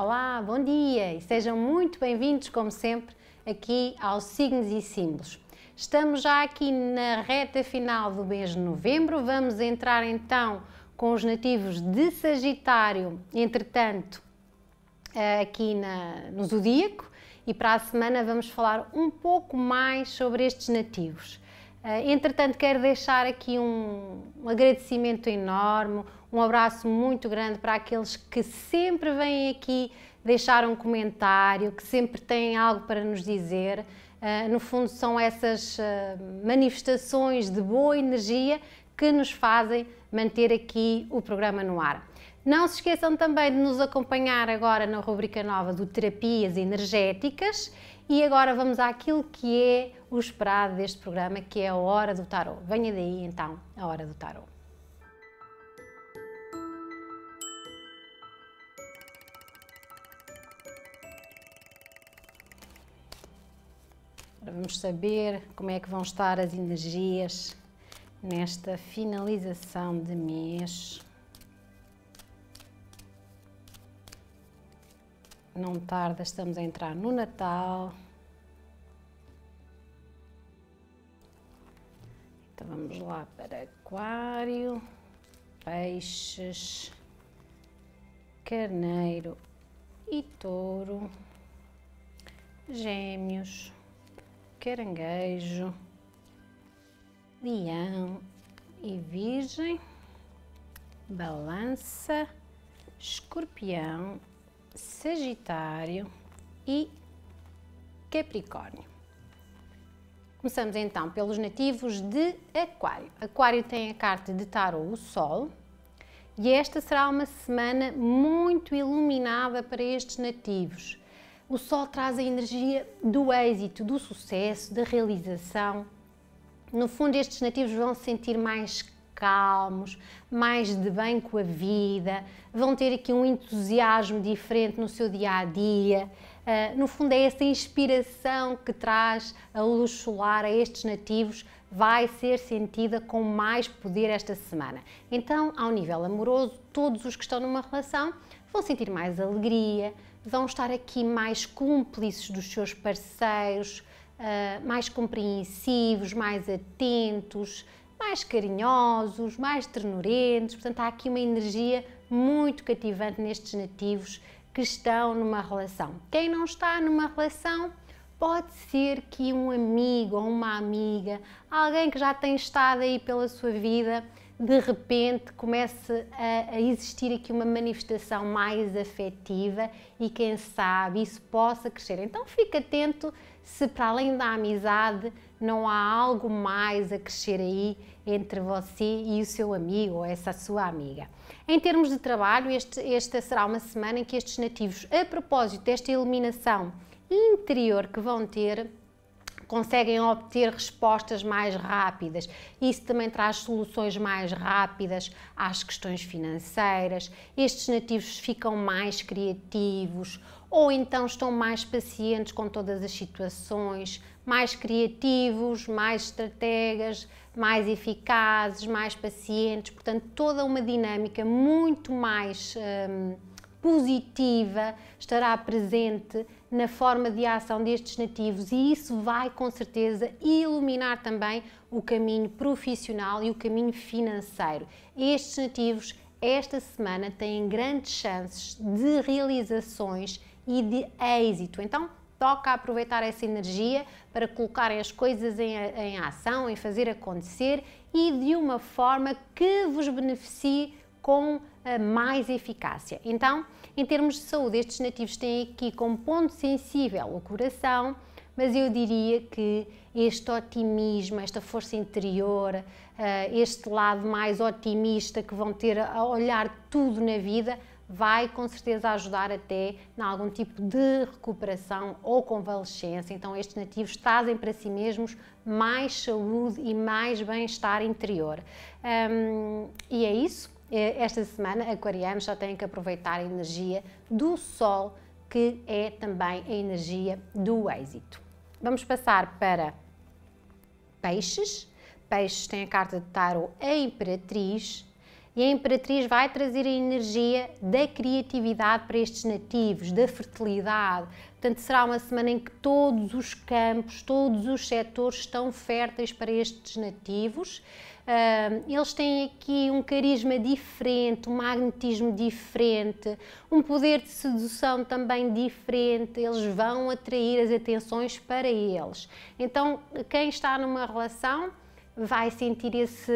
Olá, bom dia e sejam muito bem-vindos, como sempre, aqui aos Signos e Símbolos. Estamos já aqui na reta final do mês de novembro, vamos entrar então com os nativos de Sagitário, entretanto, eh, aqui na, no Zodíaco, e para a semana vamos falar um pouco mais sobre estes nativos. Eh, entretanto, quero deixar aqui um agradecimento enorme, um abraço muito grande para aqueles que sempre vêm aqui deixar um comentário, que sempre têm algo para nos dizer. Uh, no fundo, são essas uh, manifestações de boa energia que nos fazem manter aqui o programa no ar. Não se esqueçam também de nos acompanhar agora na rubrica nova do Terapias Energéticas e agora vamos àquilo que é o esperado deste programa, que é a Hora do Tarot. Venha daí então a Hora do Tarot. Vamos saber como é que vão estar as energias nesta finalização de mês. Não tarda, estamos a entrar no Natal. Então vamos lá para Aquário, Peixes, Carneiro e Touro, Gêmeos caranguejo, leão e virgem, balança, escorpião, sagitário e capricórnio. Começamos então pelos nativos de aquário. Aquário tem a carta de tarot, o sol, e esta será uma semana muito iluminada para estes nativos o Sol traz a energia do êxito, do sucesso, da realização. No fundo, estes nativos vão se sentir mais calmos, mais de bem com a vida, vão ter aqui um entusiasmo diferente no seu dia a dia. Uh, no fundo, é essa inspiração que traz a luz solar a estes nativos vai ser sentida com mais poder esta semana. Então, ao nível amoroso, todos os que estão numa relação vão sentir mais alegria, vão estar aqui mais cúmplices dos seus parceiros, ah, mais compreensivos, mais atentos, mais carinhosos, mais ternurentes. Portanto, há aqui uma energia muito cativante nestes nativos que estão numa relação. Quem não está numa relação, pode ser que um amigo ou uma amiga, alguém que já tem estado aí pela sua vida, de repente comece a, a, existir aqui uma manifestação mais afetiva e quem sabe isso possa crescer. Então fique atento se para além da amizade não há algo mais a crescer aí entre você e o seu amigo ou essa sua amiga. Em termos de trabalho, este, esta será uma semana em que estes nativos, a propósito desta iluminação interior que vão ter, conseguem obter respostas mais rápidas. Isso também traz soluções mais rápidas às questões financeiras. Estes nativos ficam mais criativos ou então estão mais pacientes com todas as situações, mais criativos, mais estrategas, mais eficazes, mais pacientes. Portanto, toda uma dinâmica muito mais hum, positiva estará presente na forma de ação destes nativos e isso vai com certeza iluminar também o caminho profissional e o caminho financeiro. Estes nativos esta semana têm grandes chances de realizações e de êxito. Então, toca aproveitar essa energia para colocarem as coisas em, em ação, em fazer acontecer e de uma forma que vos beneficie com eh, mais eficácia. Então, em termos de saúde, estes nativos têm aqui como ponto sensível o coração, mas eu diria que este otimismo, esta força interior, eh, este lado mais otimista que vão ter a olhar tudo na vida, vai com certeza ajudar até em algum tipo de recuperação ou convalescença. Então, estes nativos trazem para si mesmos mais saúde e mais bem-estar interior. Hum, e é isso. É, esta semana, aquarianos já têm que aproveitar a energia do Sol, que é também a energia do êxito. Vamos passar para peixes. Peixes tem a carta de tarot a Imperatriz e a Imperatriz vai trazer a energia da criatividade para estes nativos, da fertilidade. Portanto, será uma semana em que todos os campos, todos os setores estão férteis para estes nativos eles têm aqui um carisma diferente, um magnetismo diferente, um poder de sedução também diferente. Eles vão atrair as atenções para eles. Então, quem está numa relação vai sentir esse,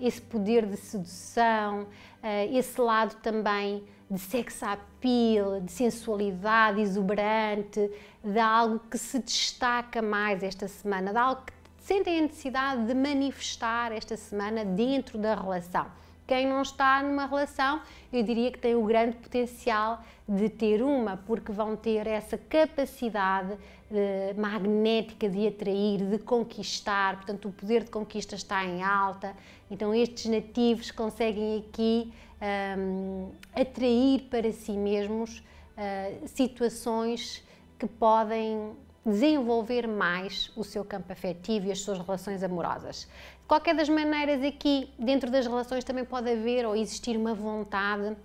esse poder de sedução, ah, esse lado também de sex appeal, de sensualidade exuberante, de algo que se destaca mais esta semana, de algo que sentem a necessidade de manifestar esta semana dentro da relação. Quem não está numa relação, eu diria que tem o grande potencial de ter uma, porque vão ter essa capacidade eh, magnética de atrair, de conquistar, portanto, o poder de conquista está em alta. Então, estes nativos conseguem aqui um, ehm, atrair para si mesmos uh, situações que podem desenvolver mais o seu campo afetivo e as suas relações amorosas. De qualquer das maneiras, aqui dentro das relações também pode haver ou existir uma vontade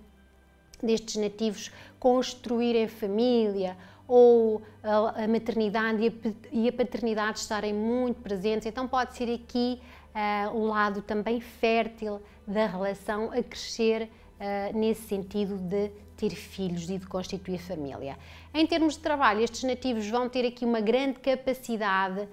destes nativos construírem família ou a, maternidade e a, e a, paternidade estarem muito presentes. Então pode ser aqui uh, eh, o lado também fértil da relação a crescer uh, nesse sentido de ter filhos e de constituir família. Em termos de trabalho, estes nativos vão ter aqui uma grande capacidade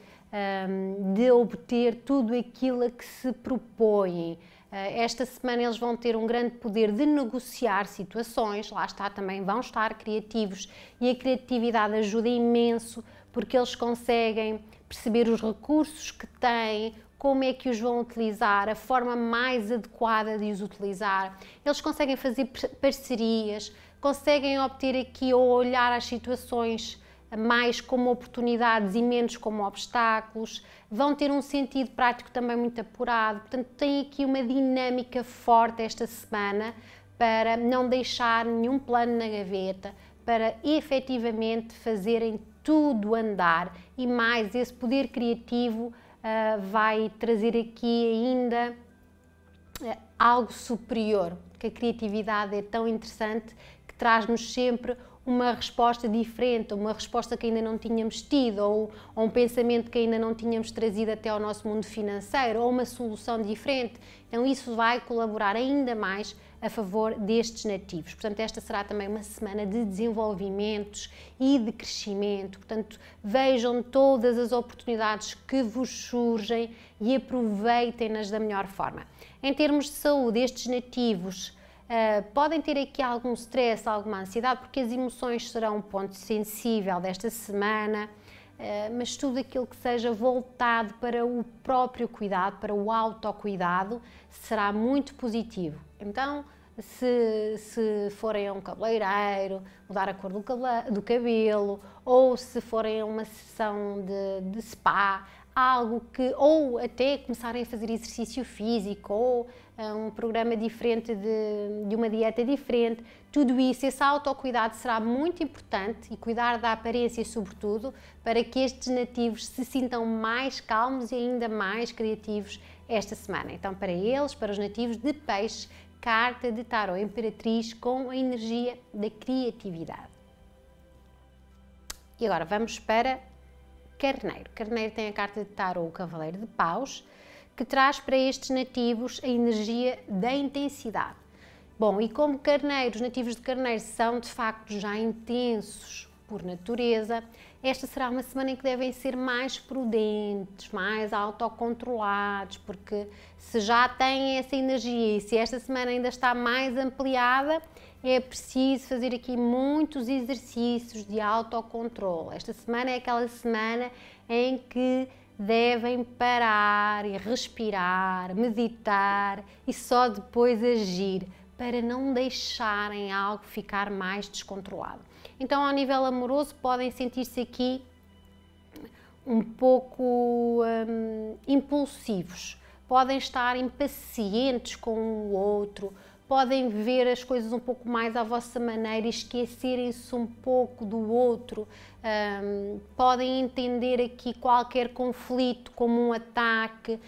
um, de obter tudo aquilo a que se propõem. Eh, esta semana eles vão ter um grande poder de negociar situações, lá está também, vão estar criativos e a criatividade ajuda imenso porque eles conseguem perceber os recursos que têm, como é que os vão utilizar, a forma mais adequada de os utilizar. Eles conseguem fazer parcerias, conseguem obter aqui ou olhar as situações mais como oportunidades e menos como obstáculos, vão ter um sentido prático também muito apurado, portanto, tem aqui uma dinâmica forte esta semana para não deixar nenhum plano na gaveta, para efetivamente fazerem tudo andar e mais esse poder criativo eh, vai trazer aqui ainda uh, algo superior, que a criatividade é tão interessante que traz-nos sempre uma resposta diferente, uma resposta que ainda não tínhamos tido, ou, ou, um pensamento que ainda não tínhamos trazido até ao nosso mundo financeiro, ou uma solução diferente. Então, isso vai colaborar ainda mais a favor destes nativos. Portanto, esta será também uma semana de desenvolvimentos e de crescimento. Portanto, vejam todas as oportunidades que vos surgem e aproveitem-nas da melhor forma. Em termos de saúde, estes nativos eh, podem ter aqui algum stress, alguma ansiedade, porque as emoções serão um ponto sensível desta semana, uh, mas tudo aquilo que seja voltado para o próprio cuidado, para o autocuidado, será muito positivo. Então, se, se, forem a um cabeleireiro, mudar a cor do, cabelo, do cabelo ou se forem a uma sessão de, de spa, algo que, ou até começarem a fazer exercício físico, ou eh, um programa diferente de, de uma dieta diferente, tudo isso, esse autocuidado será muito importante e cuidar da aparência, sobretudo, para que estes nativos se sintam mais calmos e ainda mais criativos esta semana. Então, para eles, para os nativos de peixe, carta de tarot imperatriz com a energia da criatividade. E agora vamos para Carneiro. Carneiro tem a carta de tarot, o Cavaleiro de Paus, que traz para estes nativos a energia da intensidade. Bom, e como os nativos de carneiro são de facto já intensos por natureza, esta será uma semana em que devem ser mais prudentes, mais autocontrolados, porque se já têm essa energia e se esta semana ainda está mais ampliada, é preciso fazer aqui muitos exercícios de autocontrole. Esta semana é aquela semana em que devem parar e respirar, meditar e só depois agir para não deixarem algo ficar mais descontrolado. Então, ao nível amoroso, podem sentir-se aqui um pouco hum, impulsivos, podem estar impacientes com o outro podem ver as coisas um pouco mais à vossa maneira, esquecerem-se um pouco do outro, um, podem entender aqui qualquer conflito como um ataque.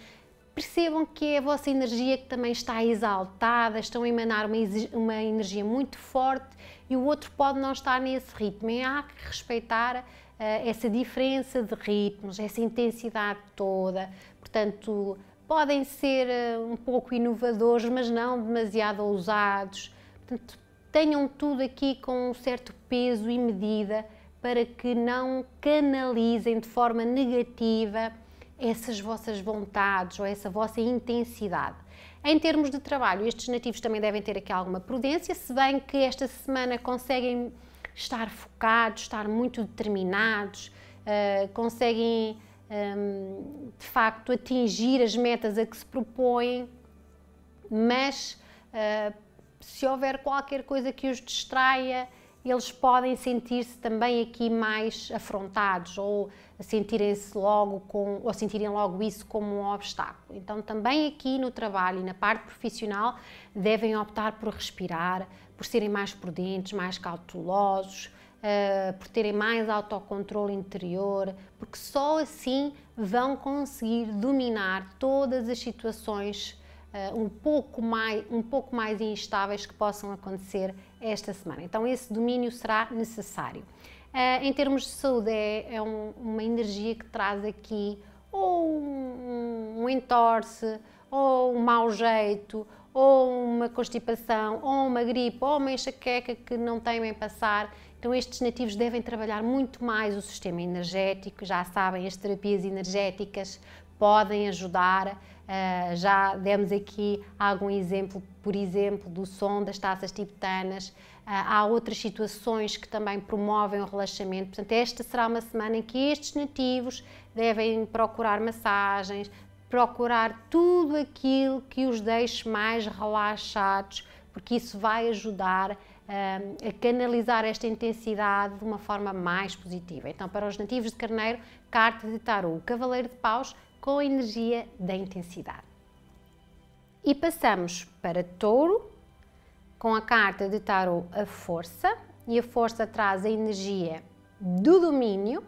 Percebam que é a vossa energia que também está exaltada, estão a emanar uma, uma energia muito forte e o outro pode não estar nesse ritmo. E há que respeitar uh, essa diferença de ritmos, essa intensidade toda. Portanto, podem ser eh, um pouco inovadores, mas não demasiado ousados. Portanto, tenham tudo aqui com um certo peso e medida para que não canalizem de forma negativa essas vossas vontades ou essa vossa intensidade. Em termos de trabalho, estes nativos também devem ter aqui alguma prudência, se bem que esta semana conseguem estar focados, estar muito determinados, uh, conseguem Hum, de facto atingir as metas a que se propõem, mas eh, se houver qualquer coisa que os distraia, eles podem sentir-se também aqui mais afrontados ou sentirem-se logo com ou sentirem logo isso como um obstáculo. Então também aqui no trabalho e na parte profissional devem optar por respirar, por serem mais prudentes, mais cautelosos, uh, por terem mais autocontrole interior, porque só assim vão conseguir dominar todas as situações uh, um, pouco mais, um pouco mais instáveis que possam acontecer esta semana. Então, esse domínio será necessário. Uh, em termos de saúde, é, é um, uma energia que traz aqui ou um, um entorce, ou um mau jeito, ou uma constipação, ou uma gripe, ou uma enxaqueca que não tem bem passar. Então, estes nativos devem trabalhar muito mais o sistema energético, já sabem, as terapias energéticas podem ajudar. Uh, já demos aqui algum exemplo, por exemplo, do som das taças tibetanas. Uh, há outras situações que também promovem o relaxamento. Portanto, esta será uma semana em que estes nativos devem procurar massagens, procurar tudo aquilo que os deixe mais relaxados, porque isso vai ajudar a Ehm, a canalizar esta intensidade de uma forma mais positiva. Então, para os nativos de Carneiro, carta de tarot, o Cavaleiro de Paus com a energia da intensidade. E passamos para Touro, com a carta de tarot a força, e a força traz a energia do domínio.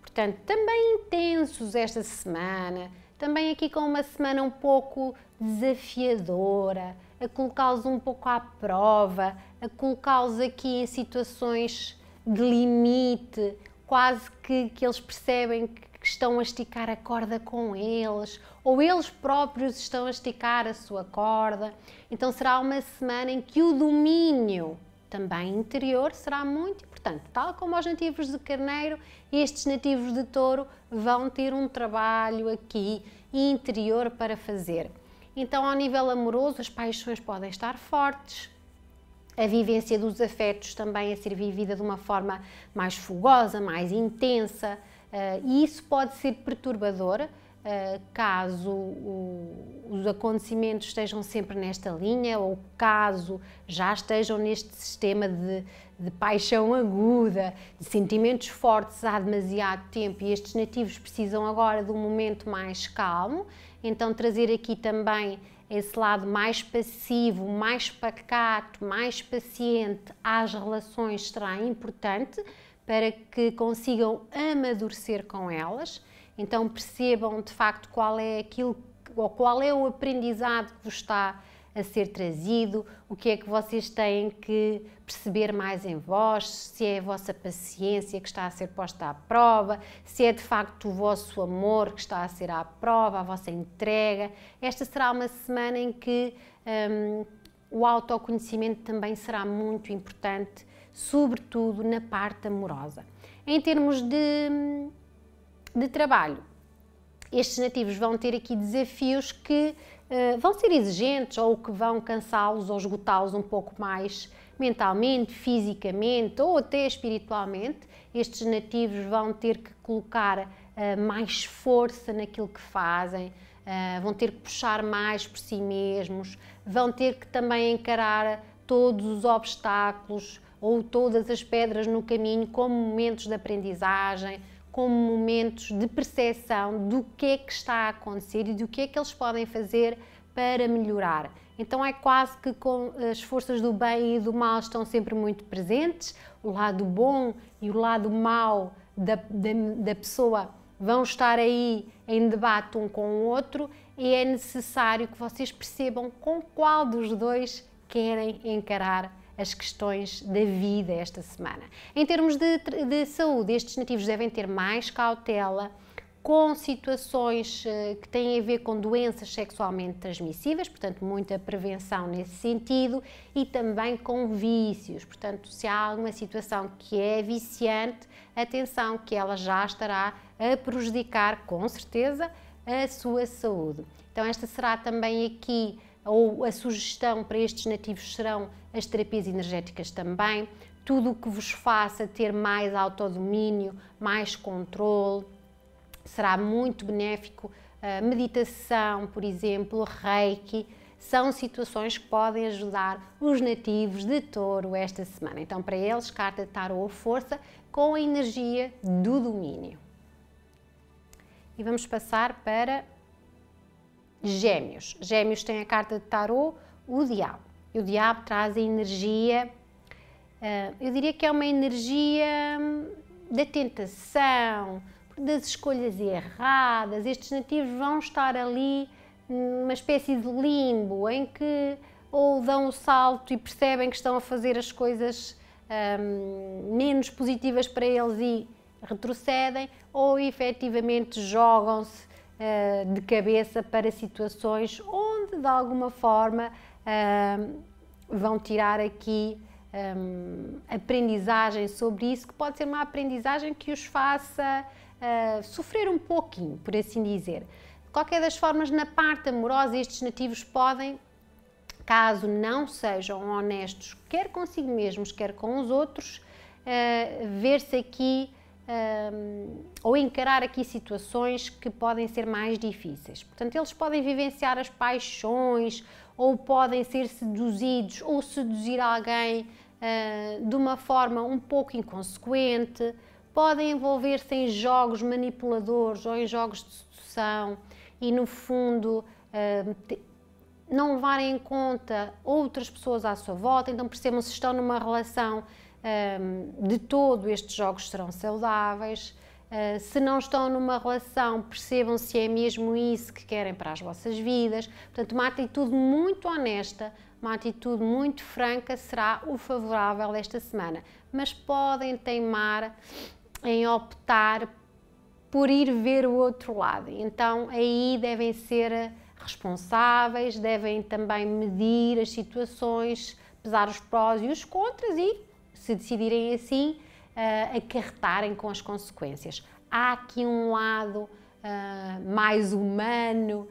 Portanto, também intensos esta semana, também aqui com uma semana um pouco desafiadora, a colocá-los um pouco à prova, a colocá-los aqui em situações de limite, quase que, que eles percebem que, que estão a esticar a corda com eles, ou eles próprios estão a esticar a sua corda. Então será uma semana em que o domínio também interior será muito importante. Tal como os nativos de carneiro, estes nativos de touro vão ter um trabalho aqui interior para fazer. Então, ao nível amoroso, as paixões podem estar fortes, a vivência dos afetos também a ser vivida de uma forma mais fogosa, mais intensa, eh, e isso pode ser perturbador eh, caso os acontecimentos estejam sempre nesta linha ou caso já estejam neste sistema de, de paixão aguda, de sentimentos fortes há demasiado tempo e estes nativos precisam agora de um momento mais calmo então, trazer aqui também esse lado mais passivo, mais pacato, mais paciente às relações será importante para que consigam amadurecer com elas. Então percebam de facto qual é aquilo ou qual é o aprendizado que vos está a ser trazido, o que é que vocês têm que perceber mais em vós, se é a vossa paciência que está a ser posta à prova, se é de facto o vosso amor que está a ser à prova, a vossa entrega. Esta será uma semana em que um, o autoconhecimento também será muito importante, sobretudo na parte amorosa. Em termos de, hum, de trabalho, estes nativos vão ter aqui desafios que uh, vão ser exigentes ou que vão cansá-los ou esgotá-los um pouco mais mentalmente, fisicamente ou até espiritualmente. Estes nativos vão ter que colocar uh, mais força naquilo que fazem, uh, vão ter que puxar mais por si mesmos, vão ter que também encarar todos os obstáculos ou todas as pedras no caminho como momentos de aprendizagem, com momentos de percepção do que é que está a acontecer e do que é que eles podem fazer para melhorar. Então é quase que as forças do bem e do mal estão sempre muito presentes, o lado bom e o lado mau da, da, da pessoa vão estar aí em debate um com o outro e é necessário que vocês percebam com qual dos dois querem encarar as questões da vida esta semana. Em termos de, de saúde, estes nativos devem ter mais cautela com situações eh, que têm a ver com doenças sexualmente transmissíveis, portanto, muita prevenção nesse sentido, e também com vícios. Portanto, se há alguma situação que é viciante, atenção que ela já estará a prejudicar, com certeza, a sua saúde. Então, esta será também aqui ou a sugestão para estes nativos serão as terapias energéticas também, tudo o que vos faça ter mais autodomínio, mais controle, será muito benéfico. meditação, por exemplo, reiki, são situações que podem ajudar os nativos de touro esta semana. Então, para eles, carta tarot ou força com a energia do domínio. E vamos passar para Gêmeos. Gêmeos tem a carta de tarô, o diabo. E o diabo traz a energia, eh, eu diria que é uma energia hum, da tentação, das escolhas erradas. Estes nativos vão estar ali numa espécie de limbo em que ou dão o salto e percebem que estão a fazer as coisas hum, menos positivas para eles e retrocedem, ou efetivamente jogam-se eh, de cabeça para situações onde, de alguma forma, ehm, vão tirar aqui ehm, aprendizagem sobre isso, que pode ser uma aprendizagem que os faça eh, sofrer um pouquinho, por assim dizer. De qualquer das formas, na parte amorosa, estes nativos podem caso não sejam honestos, quer consigo mesmos, quer com os outros, uh, ver-se aqui um, ou encarar aqui situações que podem ser mais difíceis. Portanto, eles podem vivenciar as paixões ou podem ser seduzidos ou seduzir alguém uh, de uma forma um pouco inconsequente, podem envolver-se em jogos manipuladores ou em jogos de sedução e, no fundo, uh, te, não levarem em conta outras pessoas à sua volta, então percebam se estão numa relação um, de todo estes jogos serão saudáveis. Uh, se não estão numa relação, percebam se é mesmo isso que querem para as vossas vidas. Portanto, uma atitude muito honesta, uma atitude muito franca será o favorável esta semana. Mas podem teimar em optar por ir ver o outro lado. Então, aí devem ser responsáveis, devem também medir as situações, pesar os prós e os contras e se decidirem assim, uh, acarretarem com as consequências. Há aqui um lado uh, mais humano, uh,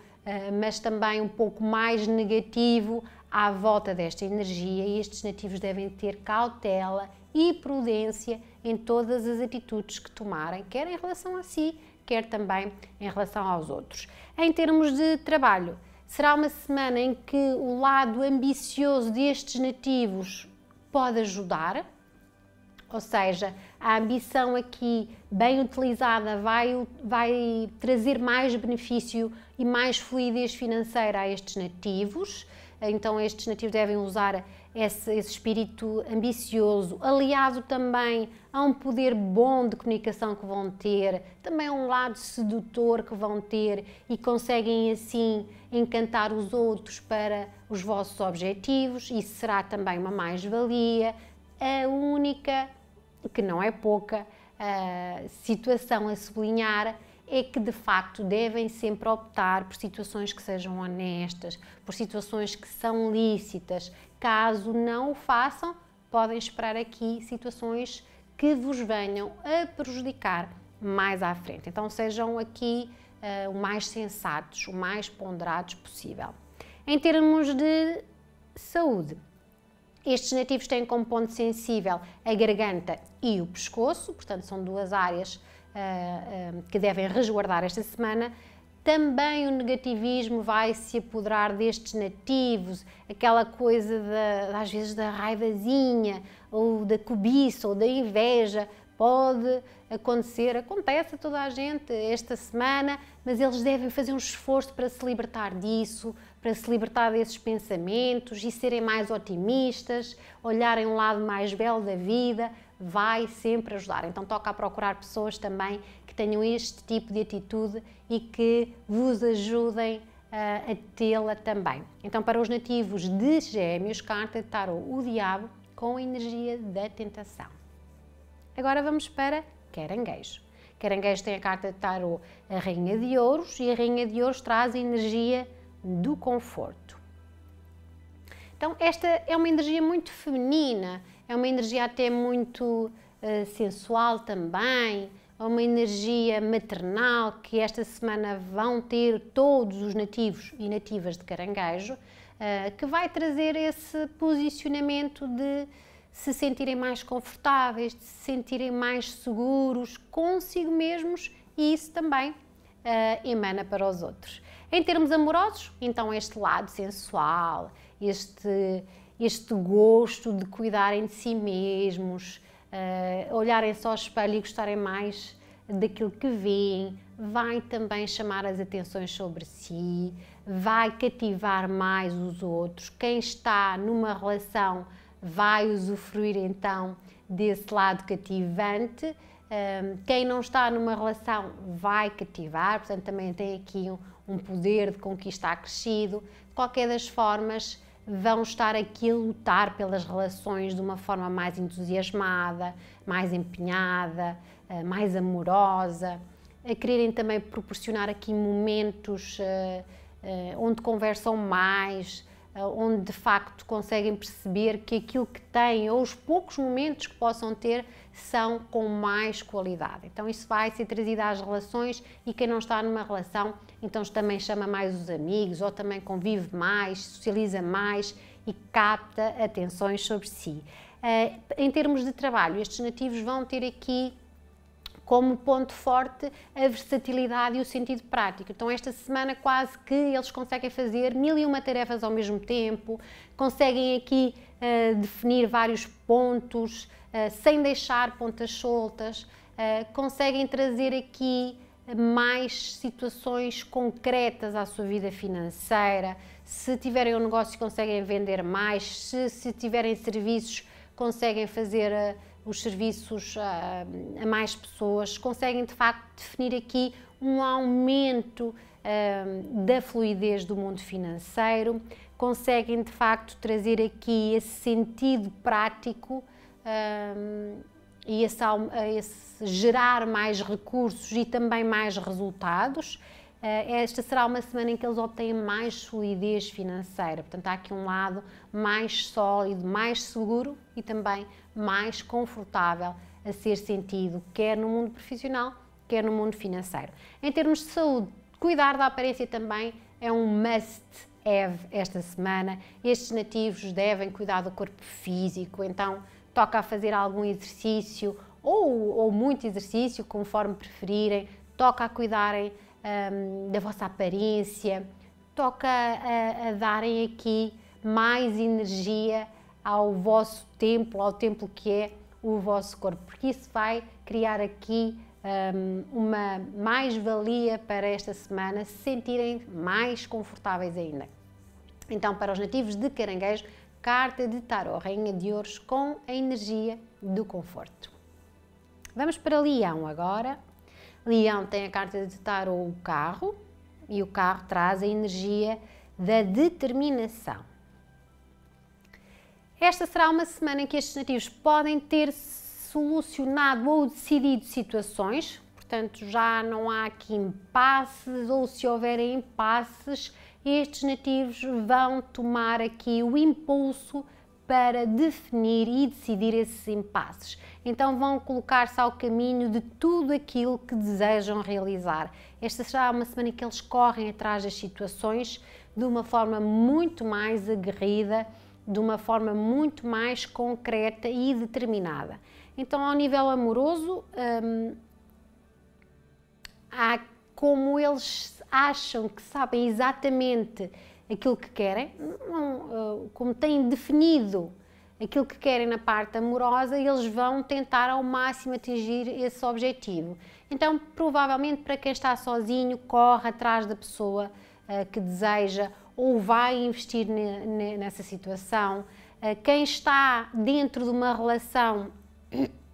mas também um pouco mais negativo à volta desta energia e estes nativos devem ter cautela e prudência em todas as atitudes que tomarem, quer em relação a si, quer também em relação aos outros. Em termos de trabalho, será uma semana em que o lado ambicioso destes nativos pode ajudar, ou seja, a ambição aqui, bem utilizada, vai, vai trazer mais benefício e mais fluidez financeira a estes nativos. Então, estes nativos devem usar esse, esse, espírito ambicioso, aliado também a um poder bom de comunicação que vão ter, também a um lado sedutor que vão ter e conseguem assim encantar os outros para os vossos objetivos. Isso será também uma mais-valia. A única que não é pouca uh, situação a sublinhar, é que de facto devem sempre optar por situações que sejam honestas, por situações que são lícitas. Caso não o façam, podem esperar aqui situações que vos venham a prejudicar mais à frente. Então sejam aqui uh, o mais sensatos, o mais ponderados possível. Em termos de saúde, estes nativos têm como ponto sensível a garganta e o pescoço, portanto, são duas áreas uh, uh, que devem resguardar esta semana. Também o negativismo vai se apoderar destes nativos, aquela coisa da, às vezes da raivazinha, ou da cobiça, ou da inveja, pode acontecer, acontece a toda a gente esta semana, mas eles devem fazer um esforço para se libertar disso, para se libertar desses pensamentos e serem mais otimistas, olharem um lado mais belo da vida, vai sempre ajudar. Então toca a procurar pessoas também que tenham este tipo de atitude e que vos ajudem a, ah, a tê-la também. Então para os nativos de gêmeos, carta de tarot, o diabo com a energia da tentação. Agora vamos para caranguejo. Caranguejo tem a carta de tarot, a rainha de ouros, e a rainha de ouros traz a energia do conforto. Então, esta é uma energia muito feminina, é uma energia até muito uh, sensual também, é uma energia maternal que esta semana vão ter todos os nativos e nativas de Caranguejo, uh, que vai trazer esse posicionamento de se sentirem mais confortáveis, de se sentirem mais seguros consigo mesmos e isso também uh, emana para os outros. Em termos amorosos, então este lado sensual, este, este gosto de cuidarem de si mesmos, uh, olharem só ao espelho e gostarem mais daquilo que veem, vai também chamar as atenções sobre si, vai cativar mais os outros. Quem está numa relação vai usufruir então desse lado cativante. Eh, quem não está numa relação vai cativar, portanto, também tem aqui um um poder de conquista acrescido. De qualquer das formas, vão estar aqui a lutar pelas relações de uma forma mais entusiasmada, mais empenhada, eh, mais amorosa, a quererem também proporcionar aqui momentos eh, eh, onde conversam mais, onde de facto conseguem perceber que aquilo que têm ou os poucos momentos que possam ter são com mais qualidade. Então isso vai ser trazido às relações e quem não está numa relação então também chama mais os amigos ou também convive mais, socializa mais e capta atenções sobre si. Eh, em termos de trabalho, estes nativos vão ter aqui como ponto forte a versatilidade e o sentido prático. Então, esta semana, quase que eles conseguem fazer mil e uma tarefas ao mesmo tempo, conseguem aqui uh, definir vários pontos uh, sem deixar pontas soltas, uh, conseguem trazer aqui mais situações concretas à sua vida financeira, se tiverem um negócio conseguem vender mais, se, se tiverem serviços conseguem fazer uh, os serviços uh, a, mais pessoas, conseguem de facto definir aqui um aumento uh, da fluidez do mundo financeiro, conseguem de facto trazer aqui esse sentido prático e esse, esse gerar mais recursos e também mais resultados. Eh, esta será uma semana em que eles obtêm mais solidez financeira. Portanto, há aqui um lado mais sólido, mais seguro e também mais confortável a ser sentido, quer no mundo profissional, quer no mundo financeiro. Em termos de saúde, cuidar da aparência também é um must have esta semana. Estes nativos devem cuidar do corpo físico, então toca a fazer algum exercício ou, ou muito exercício, conforme preferirem, toca a cuidarem um, da vossa aparência, toca a, a darem aqui mais energia ao vosso templo, ao templo que é o vosso corpo, porque isso vai criar aqui um, uma mais-valia para esta semana, se sentirem mais confortáveis ainda. Então, para os nativos de caranguejo, Carta de Tarot, Rainha de Ouros, com a energia do conforto. Vamos para Leão agora. Leão tem a carta de Tarot, o carro, e o carro traz a energia da determinação. Esta será uma semana em que estes nativos podem ter solucionado ou decidido situações, portanto já não há aqui impasses ou se houverem impasses, estes nativos vão tomar aqui o impulso para definir e decidir esses impasses. Então vão colocar-se ao caminho de tudo aquilo que desejam realizar. Esta será uma semana em que eles correm atrás das situações de uma forma muito mais aguerrida, de uma forma muito mais concreta e determinada. Então, ao nível amoroso, hum, há como eles acham que sabem exatamente aquilo que querem, não, eh, como têm definido aquilo que querem na parte amorosa, eles vão tentar ao máximo atingir esse objetivo. Então, provavelmente, para quem está sozinho, corre atrás da pessoa uh, que deseja ou vai investir ne, ne, nessa situação. Uh, quem está dentro de uma relação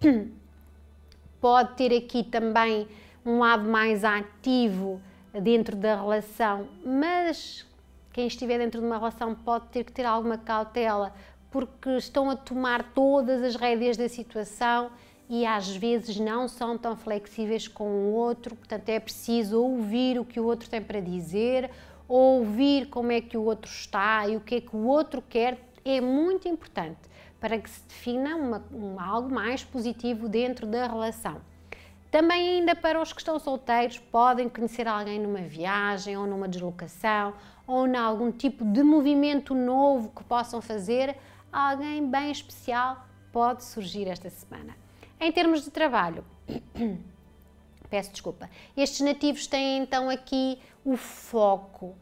pode ter aqui também um lado mais ativo dentro da relação, mas quem estiver dentro de uma relação pode ter que ter alguma cautela, porque estão a tomar todas as rédeas da situação e às vezes não são tão flexíveis com o outro, portanto é preciso ouvir o que o outro tem para dizer, ouvir como é que o outro está e o que é que o outro quer, é muito importante para que se defina uma, um, algo mais positivo dentro da relação. Também ainda para os que estão solteiros, podem conhecer alguém numa viagem ou numa deslocação ou em algum tipo de movimento novo que possam fazer, alguém bem especial pode surgir esta semana. Em termos de trabalho, peço desculpa, estes nativos têm então aqui o foco,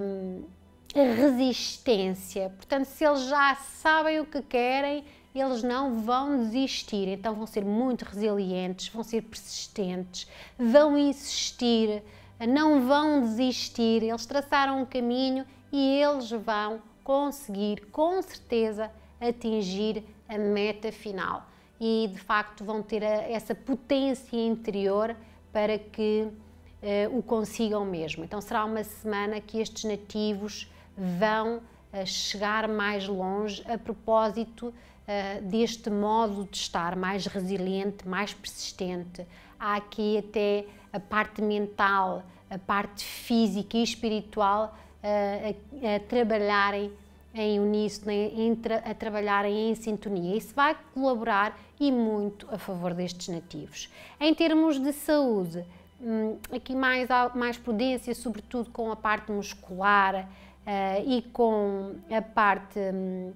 hum, a resistência, portanto, se eles já sabem o que querem, eles não vão desistir, então vão ser muito resilientes, vão ser persistentes, vão insistir, não vão desistir. Eles traçaram um caminho e eles vão conseguir, com certeza, atingir a meta final. E de facto vão ter essa potência interior para que uh, o consigam mesmo. Então será uma semana que estes nativos vão uh, chegar mais longe a propósito eh, deste modo de estar mais resiliente, mais persistente. Há aqui até a parte mental, a parte física e espiritual eh, a, a, trabalharem em uníssono, a trabalharem em sintonia. Isso vai colaborar e muito a favor destes nativos. Em termos de saúde, hum, aqui mais, mais prudência, sobretudo com a parte muscular uh, e com a parte. Um,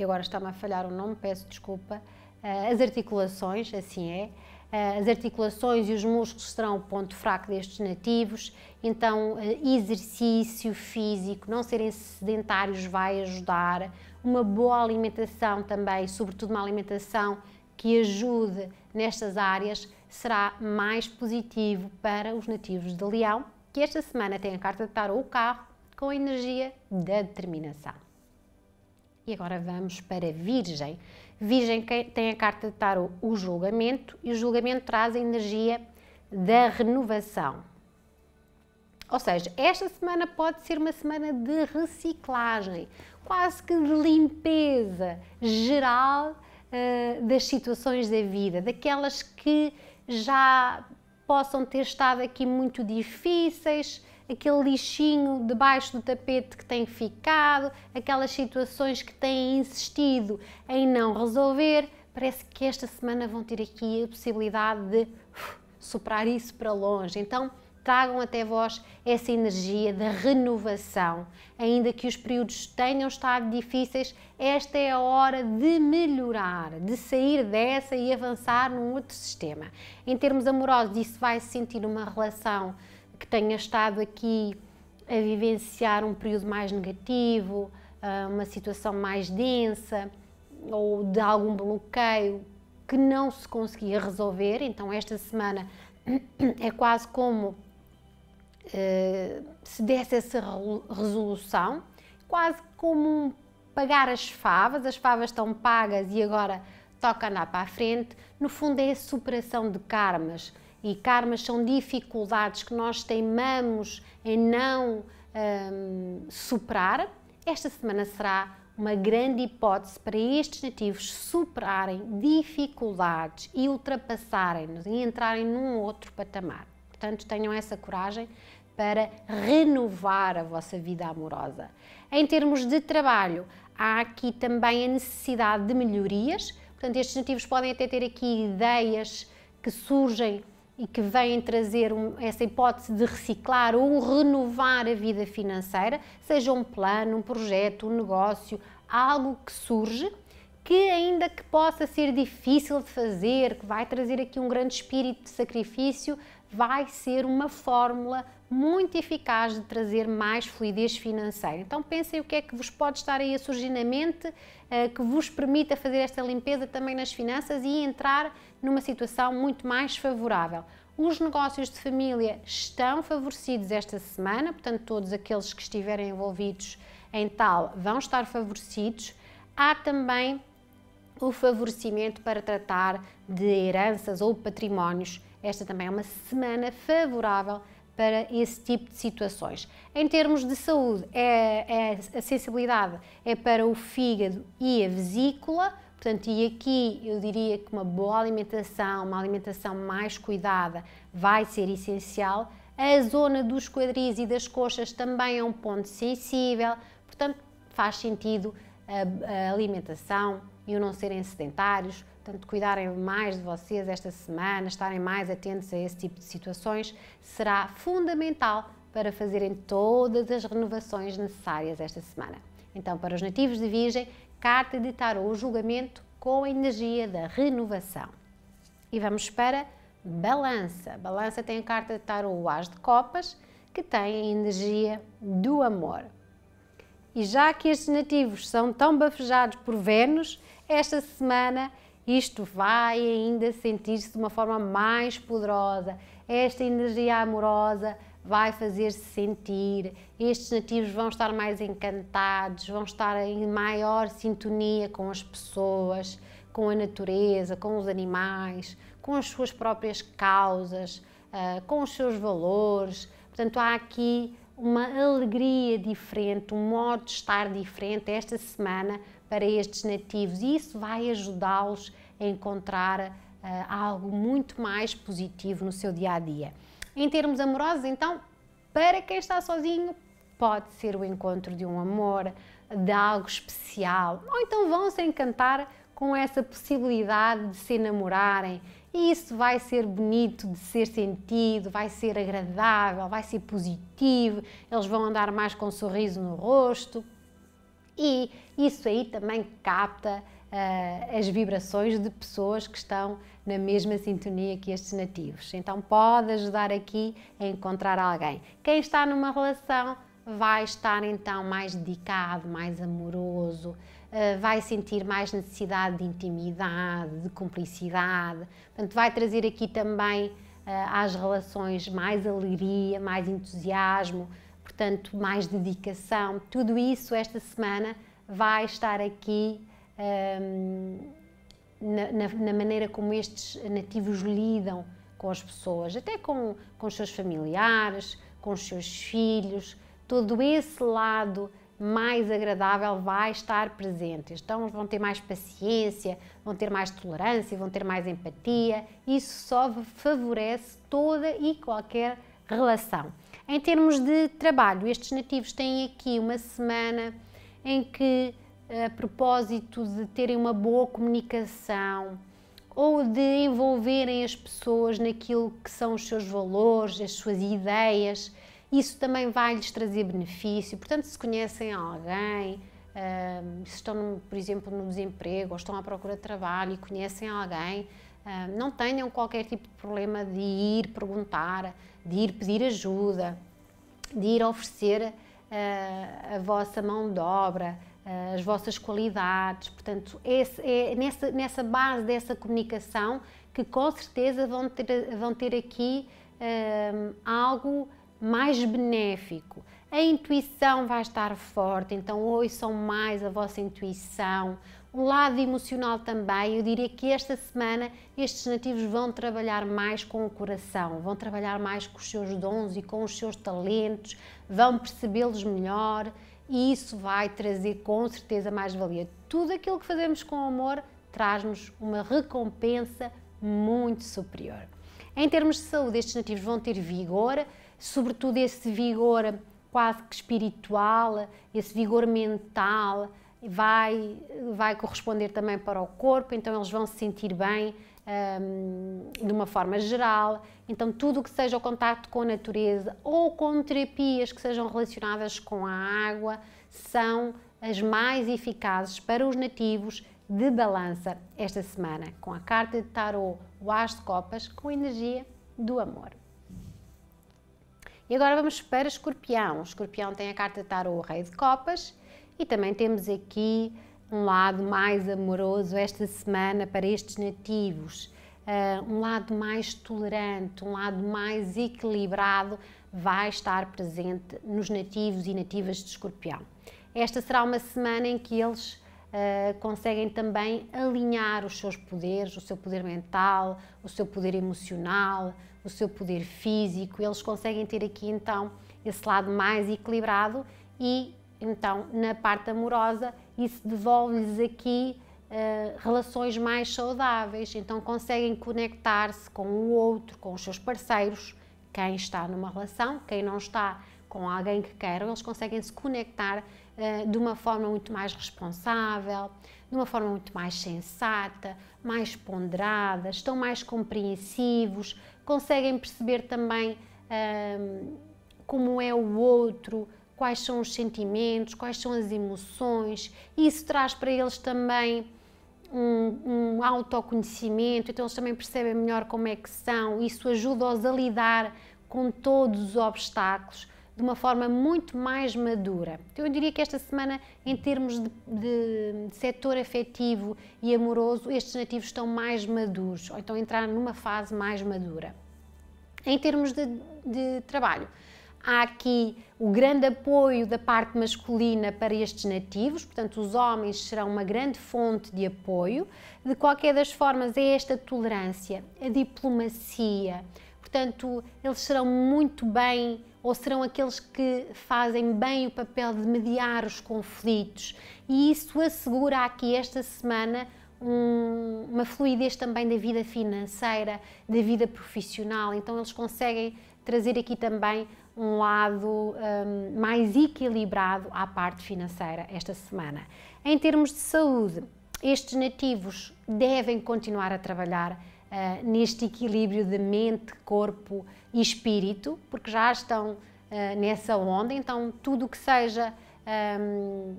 e agora está-me a falhar o nome, peço desculpa, ah, as articulações, assim é, ah, as articulações e os músculos serão o ponto fraco destes nativos, então ah, exercício físico, não serem sedentários vai ajudar, uma boa alimentação também, sobretudo uma alimentação que ajude nestas áreas, será mais positivo para os nativos de Leão, que esta semana têm a carta de tarot o carro com a energia da determinação. E agora vamos para Virgem. Virgem tem a carta de tarot o julgamento e o julgamento traz a energia da renovação. Ou seja, esta semana pode ser uma semana de reciclagem, quase que de limpeza geral uh, das situações da vida, daquelas que já possam ter estado aqui muito difíceis, aquele lixinho debaixo do tapete que tem ficado, aquelas situações que têm insistido em não resolver, parece que esta semana vão ter aqui a possibilidade de superar isso para longe. Então, tragam até vós essa energia da renovação. Ainda que os períodos tenham estado difíceis, esta é a hora de melhorar, de sair dessa e avançar num outro sistema. Em termos amorosos, isso vai se sentir uma relação que tenha estado aqui a vivenciar um período mais negativo, ah, uma situação mais densa ou de algum bloqueio que não se conseguia resolver. Então, esta semana é quase como ah, se desse essa resolução, quase como um pagar as favas, as favas estão pagas e agora toca andar para a frente. No fundo, é a superação de karmas e karmas são dificuldades que nós teimamos em não hum, superar, esta semana será uma grande hipótese para estes nativos superarem dificuldades e ultrapassarem-nos e entrarem num outro patamar. Portanto, tenham essa coragem para renovar a vossa vida amorosa. Em termos de trabalho, há aqui também a necessidade de melhorias. Portanto, estes nativos podem até ter aqui ideias que surgem e que vêm trazer um, essa hipótese de reciclar ou renovar a vida financeira, seja um plano, um projeto, um negócio, algo que surge que ainda que possa ser difícil de fazer, que vai trazer aqui um grande espírito de sacrifício, vai ser uma fórmula muito eficaz de trazer mais fluidez financeira. Então pensem o que é que vos pode estar aí a surgir na mente eh, que vos permita fazer esta limpeza também nas finanças e entrar numa situação muito mais favorável. Os negócios de família estão favorecidos esta semana, portanto, todos aqueles que estiverem envolvidos em tal vão estar favorecidos. Há também o favorecimento para tratar de heranças ou patrimónios. Esta também é uma semana favorável para esse tipo de situações. Em termos de saúde, é, é, a sensibilidade é para o fígado e a vesícula Portanto, e aqui eu diria que uma boa alimentação, uma alimentação mais cuidada, vai ser essencial. A zona dos quadris e das coxas também é um ponto sensível, portanto, faz sentido a, a alimentação e o não serem sedentários, portanto, cuidarem mais de vocês esta semana, estarem mais atentos a esse tipo de situações, será fundamental para fazerem todas as renovações necessárias esta semana. Então, para os nativos de Virgem, Carta de Tarot, julgamento com a energia da renovação. E vamos para Balança. Balança tem a carta de Tarot, o As de Copas, que tem a energia do amor. E já que estes nativos são tão bafejados por Vênus, esta semana isto vai ainda sentir-se de uma forma mais poderosa. Esta energia amorosa vai fazer-se sentir, estes nativos vão estar mais encantados, vão estar em maior sintonia com as pessoas, com a natureza, com os animais, com as suas próprias causas, ah, com os seus valores. Portanto, há aqui uma alegria diferente, um modo de estar diferente esta semana para estes nativos e isso vai ajudá-los a encontrar ah, algo muito mais positivo no seu dia a dia. Em termos amorosos, então, para quem está sozinho, pode ser o encontro de um amor, de algo especial, ou então vão se encantar com essa possibilidade de se namorarem. E isso vai ser bonito de ser sentido, vai ser agradável, vai ser positivo, eles vão andar mais com um sorriso no rosto. E isso aí também capta uh, as vibrações de pessoas que estão na mesma sintonia que estes nativos. Então pode ajudar aqui a encontrar alguém. Quem está numa relação vai estar então mais dedicado, mais amoroso, uh, vai sentir mais necessidade de intimidade, de cumplicidade. Portanto, vai trazer aqui também eh, às relações mais alegria, mais entusiasmo, portanto, mais dedicação. Tudo isso esta semana vai estar aqui na, na, na, maneira como estes nativos lidam com as pessoas, até com, com os seus familiares, com os seus filhos, todo esse lado mais agradável vai estar presente. Então vão ter mais paciência, vão ter mais tolerância, vão ter mais empatia. Isso só favorece toda e qualquer relação. Em termos de trabalho, estes nativos têm aqui uma semana em que a propósito de terem uma boa comunicação ou de envolverem as pessoas naquilo que são os seus valores, as suas ideias, isso também vai lhes trazer benefício. Portanto, se conhecem alguém, hum, se estão, por exemplo, no desemprego ou estão à procura de trabalho e conhecem alguém, hum, não tenham qualquer tipo de problema de ir perguntar, de ir pedir ajuda, de ir oferecer hum, a vossa mão de obra eh, as vossas qualidades. Portanto, esse, é nessa, nessa base dessa comunicação que com certeza vão ter, vão ter aqui um, ehm, algo mais benéfico. A intuição vai estar forte, então ouçam mais a vossa intuição. O lado emocional também, eu diria que esta semana estes nativos vão trabalhar mais com o coração, vão trabalhar mais com os seus dons e com os seus talentos, vão percebê-los melhor e isso vai trazer com certeza mais valia. Tudo aquilo que fazemos com amor traz-nos uma recompensa muito superior. Em termos de saúde, estes nativos vão ter vigor, sobretudo esse vigor quase que espiritual, esse vigor mental, vai, vai corresponder também para o corpo, então eles vão se sentir bem um, de uma forma geral. Então, tudo o que seja o contacto com a natureza ou com terapias que sejam relacionadas com a água são as mais eficazes para os nativos de balança esta semana, com a carta de tarot, o As de Copas, com a energia do amor. E agora vamos para Escorpião. O escorpião tem a carta de tarot, o Rei de Copas, e também temos aqui um lado mais amoroso esta semana para estes nativos, ah, um lado mais tolerante, um lado mais equilibrado vai estar presente nos nativos e nativas de Escorpião. Esta será uma semana em que eles Uh, conseguem também alinhar os seus poderes, o seu poder mental, o seu poder emocional, o seu poder físico. Eles conseguem ter aqui então esse lado mais equilibrado e então, na parte amorosa, isso devolve-lhes aqui uh, relações mais saudáveis, então conseguem conectar-se com o outro, com os seus parceiros, quem está numa relação, quem não está com alguém que queiram, eles conseguem se conectar uh, de uma forma muito mais responsável, de uma forma muito mais sensata, mais ponderada, estão mais compreensivos, conseguem perceber também uh, como é o outro, quais são os sentimentos, quais são as emoções, isso traz para eles também um, um autoconhecimento, então eles também percebem melhor como é que são, isso ajuda-os a lidar com todos os obstáculos de uma forma muito mais madura. Então, eu diria que esta semana, em termos de, de, de setor afetivo e amoroso, estes nativos estão mais maduros, ou então entraram numa fase mais madura. Em termos de, de trabalho, Há aqui o grande apoio da parte masculina para estes nativos, portanto, os homens serão uma grande fonte de apoio. De qualquer das formas, é esta tolerância, a diplomacia. Portanto, eles serão muito bem ou serão aqueles que fazem bem o papel de mediar os conflitos, e isso assegura aqui esta semana um, uma fluidez também da vida financeira, da vida profissional. Então, eles conseguem trazer aqui também um lado um, mais equilibrado à parte financeira esta semana. Em termos de saúde, estes nativos devem continuar a trabalhar uh, neste equilíbrio de mente, corpo e espírito, porque já estão uh, nessa onda, então tudo que seja, um,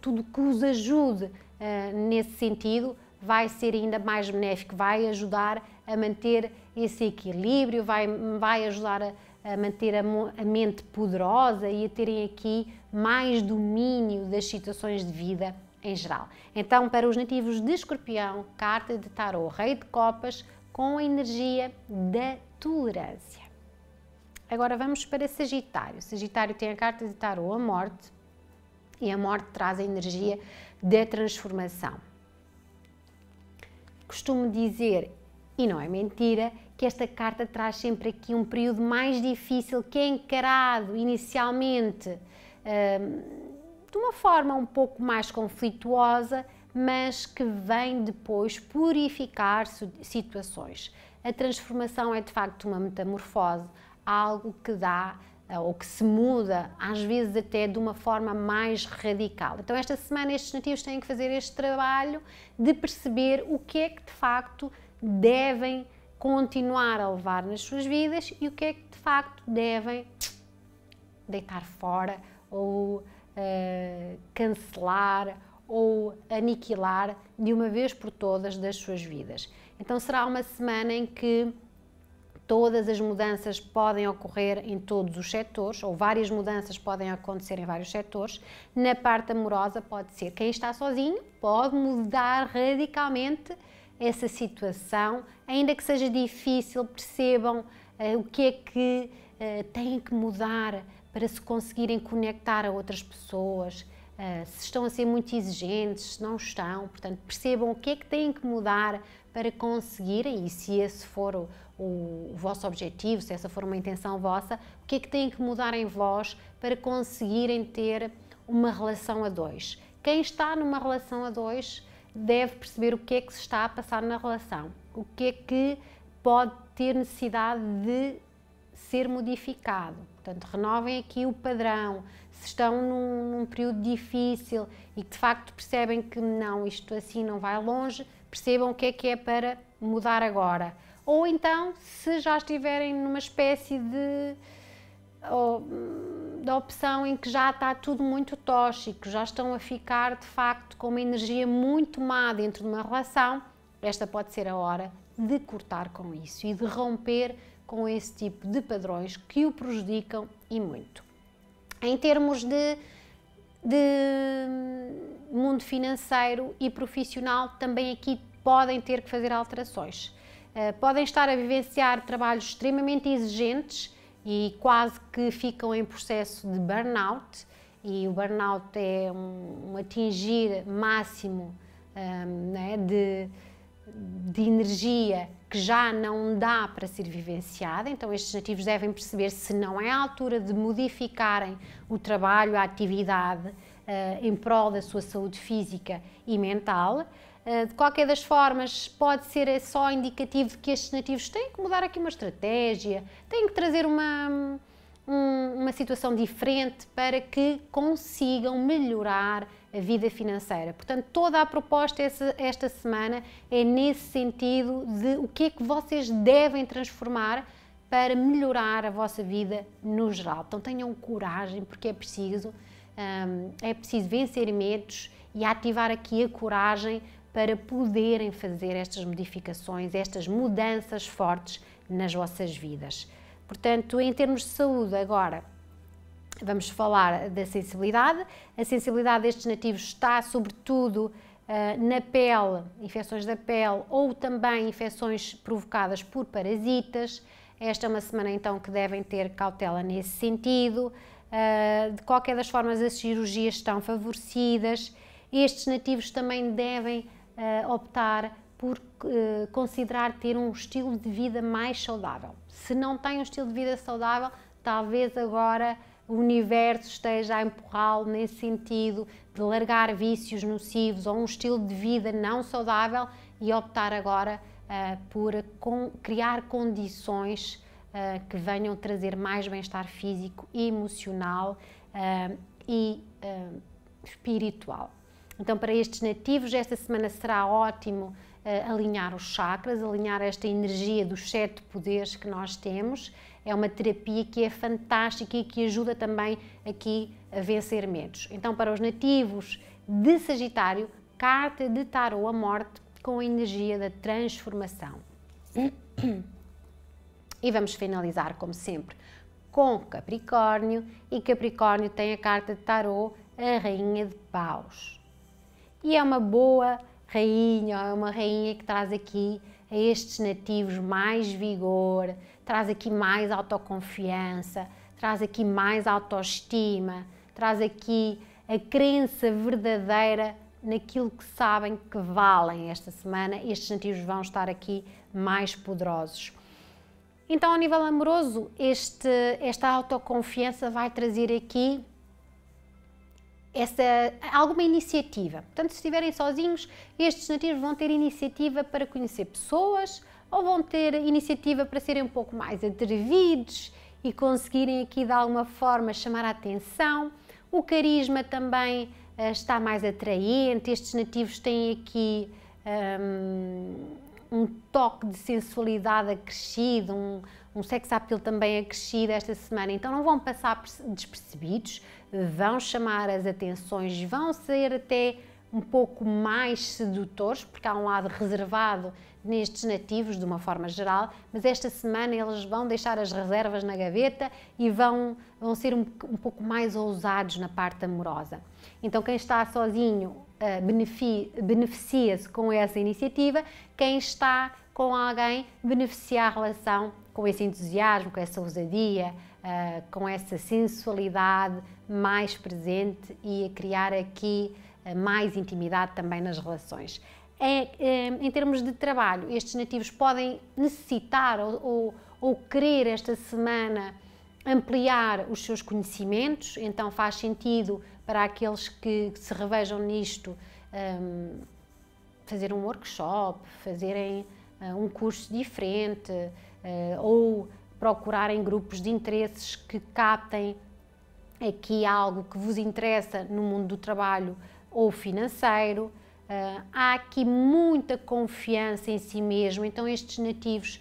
tudo que os ajude uh, nesse sentido vai ser ainda mais benéfico, vai ajudar a manter esse equilíbrio, vai, vai ajudar a a manter a, a mente poderosa e a terem aqui mais domínio das situações de vida em geral. Então, para os nativos de Escorpião, carta de tarot, Rei de Copas, com a energia da tolerância. Agora vamos para Sagitário. Sagitário tem a carta de tarot, a morte, e a morte traz a energia da transformação. Costumo dizer, e não é mentira, que esta carta traz sempre aqui um período mais difícil que é encarado inicialmente hum, de uma forma um pouco mais conflituosa, mas que vem depois purificar situações. A transformação é de facto uma metamorfose, algo que dá eh, ou que se muda, às vezes até de uma forma mais radical. Então, esta semana, estes nativos têm que fazer este trabalho de perceber o que é que de facto devem continuar a levar nas suas vidas e o que é que de facto devem deitar fora ou uh, cancelar ou aniquilar de uma vez por todas das suas vidas. Então será uma semana em que todas as mudanças podem ocorrer em todos os setores, ou várias mudanças podem acontecer em vários setores. Na parte amorosa pode ser quem está sozinho pode mudar radicalmente essa situação, ainda que seja difícil, percebam uh, o que é que uh, têm que mudar para se conseguirem conectar a outras pessoas, Uh, se estão a ser muito exigentes, se não estão, portanto, percebam o que é que têm que mudar para conseguirem, e se esse for o, o, o, vosso objetivo, se essa for uma intenção vossa, o que é que têm que mudar em vós para conseguirem ter uma relação a dois. Quem está numa relação a dois deve perceber o que é que se está a passar na relação, o que é que pode ter necessidade de ser modificado. Portanto, renovem aqui o padrão. Se estão num, num período difícil e que de facto percebem que não, isto assim não vai longe, percebam o que é que é para mudar agora. Ou então, se já estiverem numa espécie de Hum, da opção em que já está tudo muito tóxico, já estão a ficar de facto com uma energia muito má dentro de uma relação, esta pode ser a hora de cortar com isso e de romper com esse tipo de padrões que o prejudicam e muito. Em termos de, de hum, mundo financeiro e profissional, também aqui podem ter que fazer alterações. Eh, podem estar a vivenciar trabalhos extremamente exigentes e quase que ficam em processo de burnout e o burnout é um, atingir máximo um, né, de, de energia que já não dá para ser vivenciada, então estes nativos devem perceber se não é a altura de modificarem o trabalho, a atividade uh, em prol da sua saúde física e mental eh, de qualquer das formas, pode ser é só indicativo de que estes nativos têm que mudar aqui uma estratégia, têm que trazer uma, um, uma situação diferente para que consigam melhorar a vida financeira. Portanto, toda a proposta esta semana é nesse sentido de o que é que vocês devem transformar para melhorar a vossa vida no geral. Então tenham coragem porque é preciso, ehm, é preciso vencer medos e ativar aqui a coragem para poderem fazer estas modificações, estas mudanças fortes nas vossas vidas. Portanto, em termos de saúde, agora vamos falar da sensibilidade. A sensibilidade destes nativos está, sobretudo, eh, na pele, infecções da pele ou também infecções provocadas por parasitas. Esta é uma semana então que devem ter cautela nesse sentido. Eh, de qualquer das formas, as cirurgias estão favorecidas. Estes nativos também devem uh, optar por uh, considerar ter um estilo de vida mais saudável. Se não tem um estilo de vida saudável, talvez agora o universo esteja a empurrá-lo nesse sentido de largar vícios nocivos ou um estilo de vida não saudável e optar agora uh, por com, criar condições uh, que venham trazer mais bem-estar físico, emocional e espiritual. Então, para estes nativos, esta semana será ótimo uh, alinhar os chakras, alinhar esta energia dos sete poderes que nós temos. É uma terapia que é fantástica e que ajuda também aqui a vencer medos. Então, para os nativos de Sagitário, carta de tarô a morte com a energia da transformação. E vamos finalizar, como sempre, com Capricórnio, e Capricórnio tem a carta de tarô, a Rainha de Paus e é uma boa rainha, é uma rainha que traz aqui a estes nativos mais vigor, traz aqui mais autoconfiança, traz aqui mais autoestima, traz aqui a crença verdadeira naquilo que sabem que valem esta semana. Estes nativos vão estar aqui mais poderosos. Então, a nível amoroso, este, esta autoconfiança vai trazer aqui essa, alguma iniciativa. Portanto, se estiverem sozinhos, estes nativos vão ter iniciativa para conhecer pessoas ou vão ter iniciativa para serem um pouco mais atrevidos e conseguirem aqui de alguma forma chamar a atenção. O carisma também uh, está mais atraente, estes nativos têm aqui um, um toque de sensualidade acrescido, um, um sex appeal também acrescido esta semana, então não vão passar despercebidos, vão chamar as atenções, vão ser até um pouco mais sedutores, porque há um lado reservado nestes nativos de uma forma geral, mas esta semana eles vão deixar as reservas na gaveta e vão, vão ser um, um pouco mais ousados na parte amorosa. Então, quem está sozinho uh, beneficia-se com essa iniciativa, quem está com alguém beneficia a relação com esse entusiasmo, com essa ousadia, uh, com essa sensualidade, mais presente e a criar aqui eh, mais intimidade também nas relações. É, é, em termos de trabalho, estes nativos podem necessitar ou, ou, ou, querer esta semana ampliar os seus conhecimentos, então faz sentido para aqueles que se revejam nisto um, ehm, fazer um workshop, fazerem uh, um curso diferente uh, ou procurarem grupos de interesses que captem é que há algo que vos interessa no mundo do trabalho ou financeiro. Uh, há aqui muita confiança em si mesmo, então estes nativos,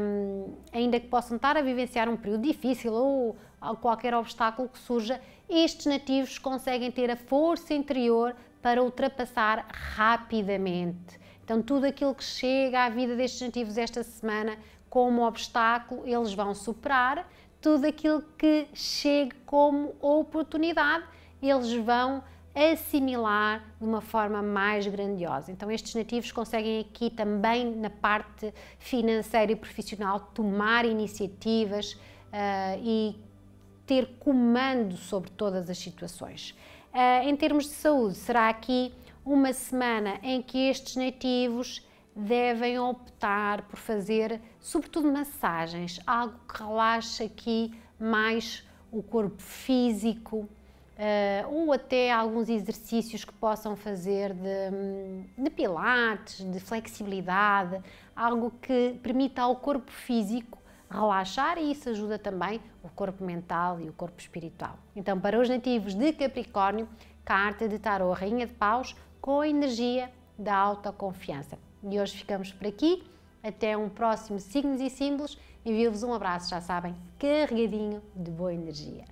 um, ah, ainda que possam estar a vivenciar um período difícil ou, ou qualquer obstáculo que surja, estes nativos conseguem ter a força interior para ultrapassar rapidamente. Então, tudo aquilo que chega à vida destes nativos esta semana como obstáculo, eles vão superar tudo aquilo que chegue como oportunidade, eles vão assimilar de uma forma mais grandiosa. Então, estes nativos conseguem aqui também, na parte financeira e profissional, tomar iniciativas uh, e ter comando sobre todas as situações. Uh, em termos de saúde, será aqui uma semana em que estes nativos devem optar por fazer, sobretudo, massagens, algo que relaxe aqui mais o corpo físico. Uh, ou até alguns exercícios que possam fazer de, de, pilates, de flexibilidade, algo que permita ao corpo físico relaxar e isso ajuda também o corpo mental e o corpo espiritual. Então, para os nativos de Capricórnio, carta de tarô Rainha de Paus com a energia da autoconfiança e hoje ficamos por aqui. Até um próximo Signos e Símbolos. Envio-vos um abraço, já sabem, carregadinho de boa energia.